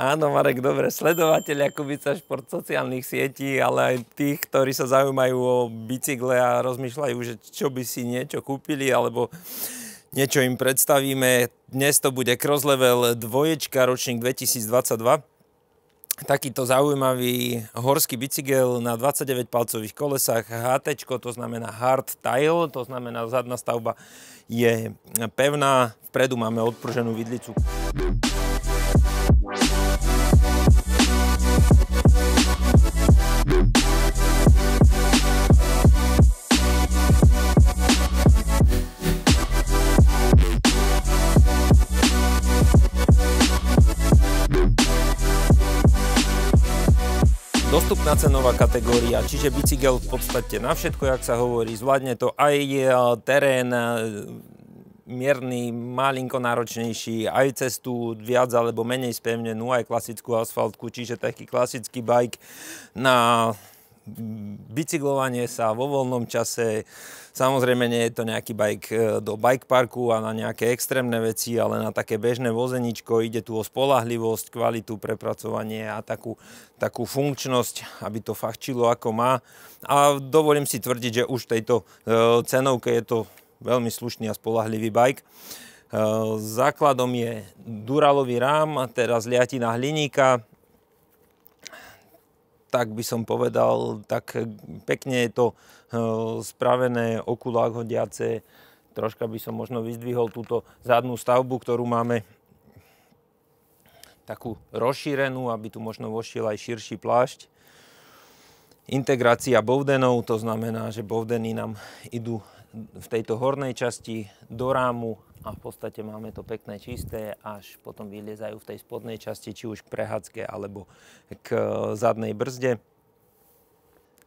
Áno, Marek, dobre, sledovateľia Kubica Šport sociálnych sietí, ale aj tých, ktorí sa zaujímajú o bicykle a rozmýšľajú, že čo by si niečo kúpili, alebo niečo im predstavíme. Dnes to bude Cross Level 2, ročník 2022. Takýto zaujímavý horský bicykel na 29-palcových kolesách HT, to znamená hard tile, to znamená zadná stavba je pevná, vpredu máme odpruženú vidlicu. dostupná cenová kategória, čiže bicykel v podstate na všetko, jak sa hovorí, zvládne to aj e, terén e, mierny, malinko náročnejší, aj cestu viac alebo menej spevnenú, aj klasickú asfaltku, čiže taký klasický bike na bicyklovanie sa vo voľnom čase. Samozrejme nie je to nejaký bike e, do bike parku a na nejaké extrémne veci, ale na také bežné vozeničko. Ide tu o spolahlivosť, kvalitu, prepracovanie a takú, takú funkčnosť, aby to fachčilo ako má. A dovolím si tvrdiť, že už tejto e, cenovke je to veľmi slušný a spolahlivý bike. E, základom je duralový rám, teraz liatina hliníka, tak by som povedal, tak pekne je to eh, spravené, okulák hodiace. Troška by som možno vyzdvihol túto zadnú stavbu, ktorú máme takú rozšírenú, aby tu možno vošiel aj širší plášť. Integrácia bovdenov, to znamená, že bovdeny nám idú v tejto hornej časti do rámu a v podstate máme to pekné čisté, až potom vyliezajú v tej spodnej časti, či už k prehádzke alebo k zadnej brzde.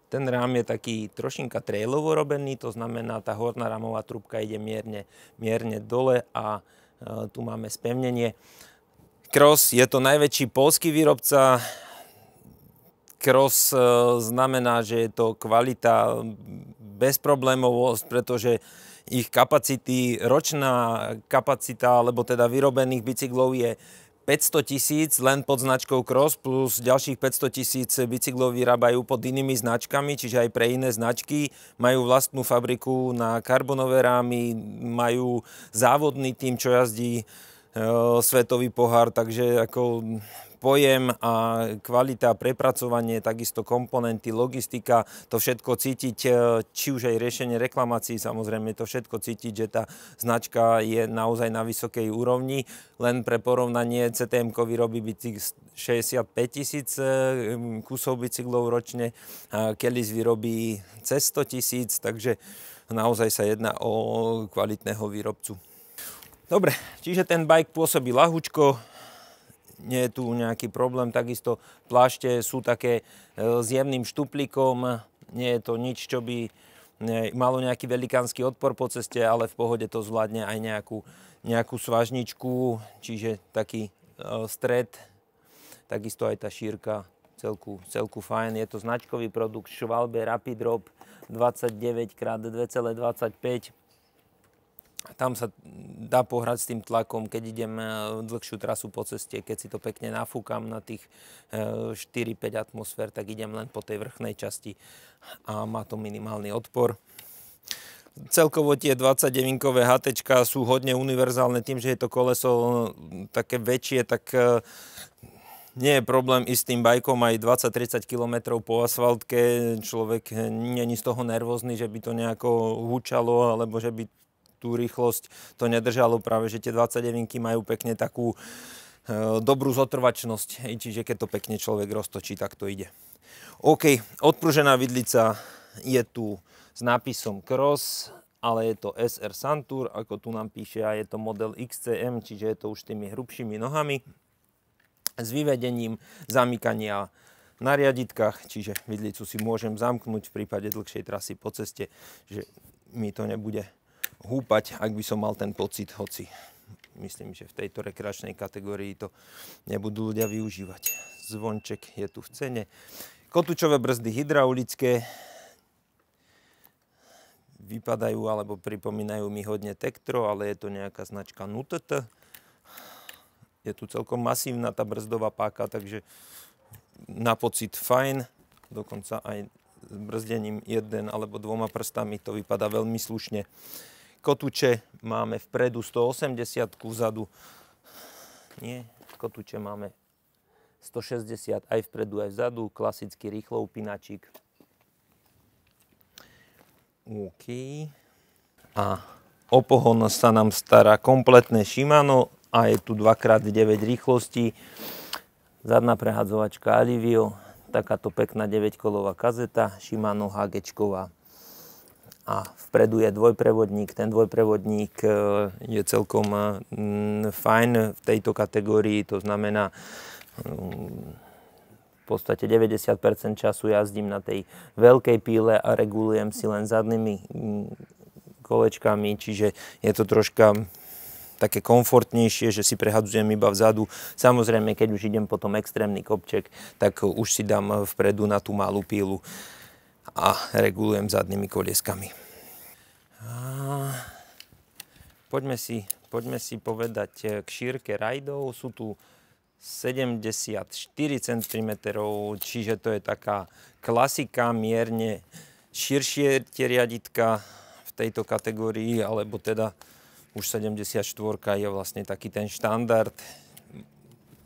Ten rám je taký trošinka trailovo robený, to znamená, tá horná ramová trubka ide mierne, mierne dole a e, tu máme spevnenie. Cross je to najväčší polský výrobca, Cross eh, znamená, že je to kvalita bez problémov, pretože ich kapacity, ročná kapacita, alebo teda vyrobených bicyklov je 500 tisíc len pod značkou Cross plus ďalších 500 tisíc bicyklov vyrábajú pod inými značkami, čiže aj pre iné značky. Majú vlastnú fabriku na karbonové rámy, majú závodný tým, čo jazdí e, svetový pohár, takže ako pojem a kvalita, prepracovanie, takisto komponenty, logistika, to všetko cítiť, e, či už aj riešenie reklamácií, samozrejme to všetko cítiť, že tá značka je naozaj na vysokej úrovni. Len pre porovnanie CTM vyrobí tých 65 tisíc e, kusov bicyklov ročne, Kellys vyrobí cez 100 tisíc, takže naozaj sa jedná o kvalitného výrobcu. Dobre, čiže ten bike pôsobí lahučko, nie je tu nejaký problém. Takisto plášte sú také e, s jemným štuplikom, nie je to nič, čo by e, malo nejaký velikánsky odpor po ceste, ale v pohode to zvládne aj nejakú, nejakú svažničku, čiže taký e, stred, takisto aj tá šírka celku, celku fajn. Je to značkový produkt Schwalbe Rapid Drop 29x2,25 tam sa dá pohrať s tým tlakom, keď idem e, dlhšiu trasu po ceste, keď si to pekne nafúkam na tých 4-5 e, atmosfér, tak idem len po tej vrchnej časti a má to minimálny odpor. Celkovo tie 29-kové HT sú hodne univerzálne tým, že je to koleso e, také väčšie, tak nie je problém ísť tým bajkom aj 20-30 km po asfaltke. Človek není z toho nervózny, že by to nejako hučalo alebo že by tú rýchlosť to nedržalo. Práve, že tie 29 majú pekne takú e, dobrú zotrvačnosť, čiže keď to pekne človek roztočí, tak to ide. OK, odpružená vidlica je tu s nápisom Cross, ale je to SR Santur, ako tu nám píše, a je to model XCM, čiže je to už tými hrubšími nohami s vyvedením zamykania na riaditkách, čiže vidlicu si môžem zamknúť v prípade dlhšej trasy po ceste, že mi to nebude húpať, ak by som mal ten pocit, hoci myslím, že v tejto rekreačnej kategórii to nebudú ľudia využívať. Zvonček je tu v cene. Kotúčové brzdy hydraulické vypadajú alebo pripomínajú mi hodne Tektro, ale je to nejaká značka NUTT. Je tu celkom masívna tá brzdová páka, takže na pocit fajn. Dokonca aj s brzdením jeden alebo dvoma prstami to vypadá veľmi slušne kotuče máme vpredu 180, vzadu nie, kotuče máme 160 aj vpredu, aj vzadu, klasický rýchlo upínačik. OK. A o pohon sa nám stará kompletné Shimano a je tu 2x9 rýchlosti. Zadná prehadzovačka Alivio, takáto pekná 9-kolová kazeta Shimano hg a vpredu je dvojprevodník. Ten dvojprevodník e, je celkom e, fajn v tejto kategórii, to znamená e, v podstate 90% času jazdím na tej veľkej píle a regulujem si len zadnými kolečkami, čiže je to troška také komfortnejšie, že si prehadzujem iba vzadu. Samozrejme, keď už idem potom extrémny kopček, tak už si dám vpredu na tú malú pílu a regulujem zadnými kolieskami. A... Poďme, si, poďme si povedať eh, k šírke rajdov. Sú tu 74 cm, čiže to je taká klasika, mierne širšie tie riaditka v tejto kategórii, alebo teda už 74 je vlastne taký ten štandard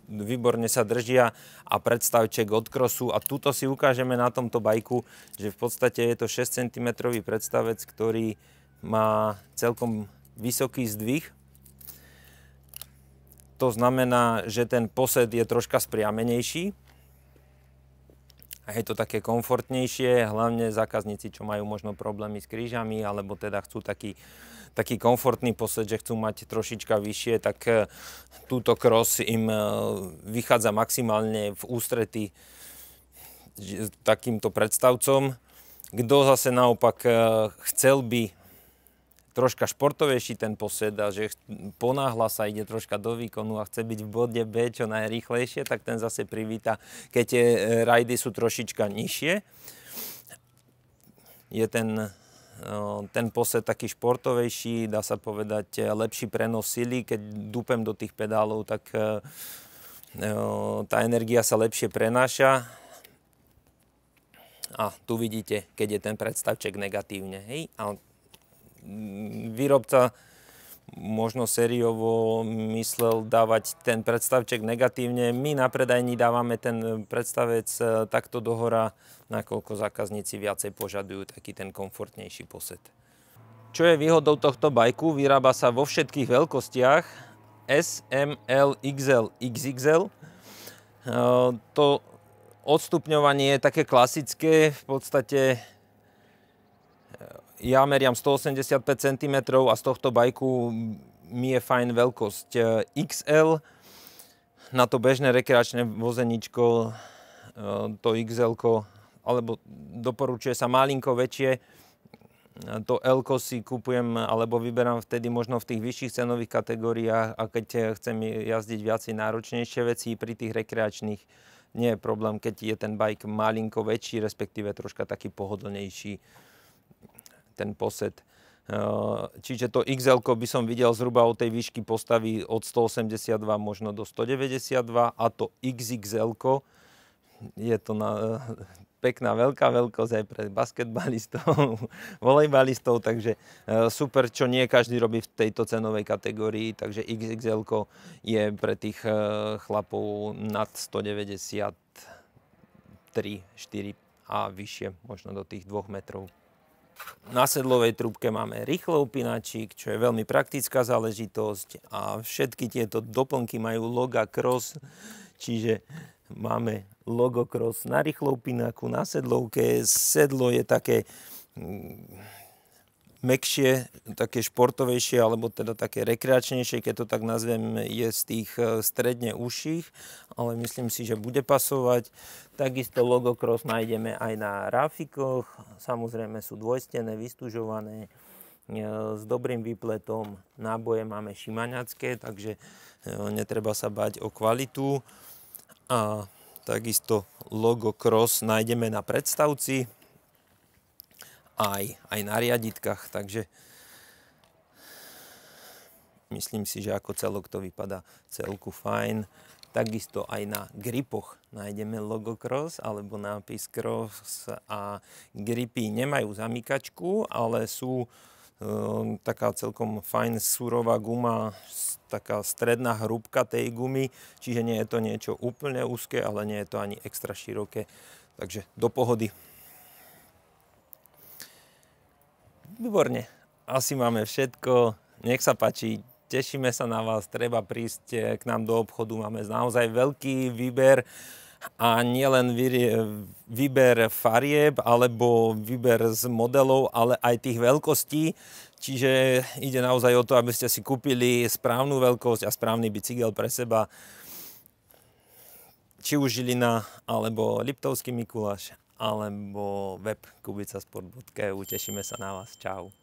výborne sa držia a predstavček od krosu. A tuto si ukážeme na tomto bajku, že v podstate je to 6 cm predstavec, ktorý má celkom vysoký zdvih. To znamená, že ten posed je troška spriamenejší a je to také komfortnejšie, hlavne zákazníci, čo majú možno problémy s krížami, alebo teda chcú taký, taký komfortný posed, že chcú mať trošička vyššie, tak eh, túto cross im eh, vychádza maximálne v ústrety takýmto predstavcom. Kto zase naopak eh, chcel by troška športovejší ten posed, a že ponáhla sa, ide troška do výkonu a chce byť v bode B čo najrýchlejšie, tak ten zase privíta, keď tie e, rajdy sú trošička nižšie. Je ten, e, ten posed taký športovejší, dá sa povedať e, lepší prenos sily, keď dupem do tých pedálov, tak tá energia sa lepšie prenáša. A tu vidíte, keď je ten predstavček negatívne. Hej? A výrobca možno sériovo myslel dávať ten predstavček negatívne. My na predajni dávame ten predstavec e, takto dohora, nakoľko zákazníci viacej požadujú taký ten komfortnejší posed. Čo je výhodou tohto bajku? Vyrába sa vo všetkých veľkostiach S, M, L, XL, XXL. E, to odstupňovanie je také klasické, v podstate e, ja meriam 185 cm a z tohto bajku mi je fajn veľkosť eh, XL. Na to bežné rekreačné vozeničko eh, to XL, alebo doporučuje sa malinko väčšie, to l si kupujem alebo vyberám vtedy možno v tých vyšších cenových kategóriách a keď eh, chcem jazdiť viacej náročnejšie veci pri tých rekreačných, nie je problém, keď je ten bike malinko väčší, respektíve troška taký pohodlnejší ten poset. Eh, čiže to xl by som videl zhruba od tej výšky postavy od 182 možno do 192 a to xxl je to na, eh, pekná veľká veľkosť aj pre basketbalistov, volejbalistov, takže eh, super, čo nie každý robí v tejto cenovej kategórii, takže xxl je pre tých chlapov nad 193, 4 a vyššie, možno do tých 2 metrov na sedlovej trúbke máme rýchlo upínačík, čo je veľmi praktická záležitosť a všetky tieto doplnky majú loga cross, čiže máme logo cross na rýchlo upínaku, na sedlovke. Sedlo je také mm, mekšie, také športovejšie, alebo teda také rekreačnejšie, keď to tak nazvem, je z tých e, stredne uších, ale myslím si, že bude pasovať. Takisto Cross nájdeme aj na rafikoch, samozrejme sú dvojstené, vystužované, e, s dobrým výpletom. Náboje máme šimaňacké, takže e, netreba sa bať o kvalitu. A takisto logo Cross nájdeme na predstavci, aj, aj na riaditkách, takže myslím si, že ako celok to vypadá celku fajn. Takisto aj na gripoch nájdeme logo Cross alebo nápis Cross a gripy nemajú zamykačku, ale sú e, taká celkom fajn surová guma, taká stredná hrúbka tej gumy, čiže nie je to niečo úplne úzke, ale nie je to ani extra široké, takže do pohody. Výborne. Asi máme všetko. Nech sa páči, tešíme sa na vás. Treba prísť eh, k nám do obchodu. Máme naozaj veľký výber a nielen výber farieb alebo výber z modelov, ale aj tých veľkostí. Čiže ide naozaj o to, aby ste si kúpili správnu veľkosť a správny bicykel pre seba. Či už Žilina alebo Liptovský Mikuláš alebo web kubicasport.eu. Tešíme sa na vás. Čau.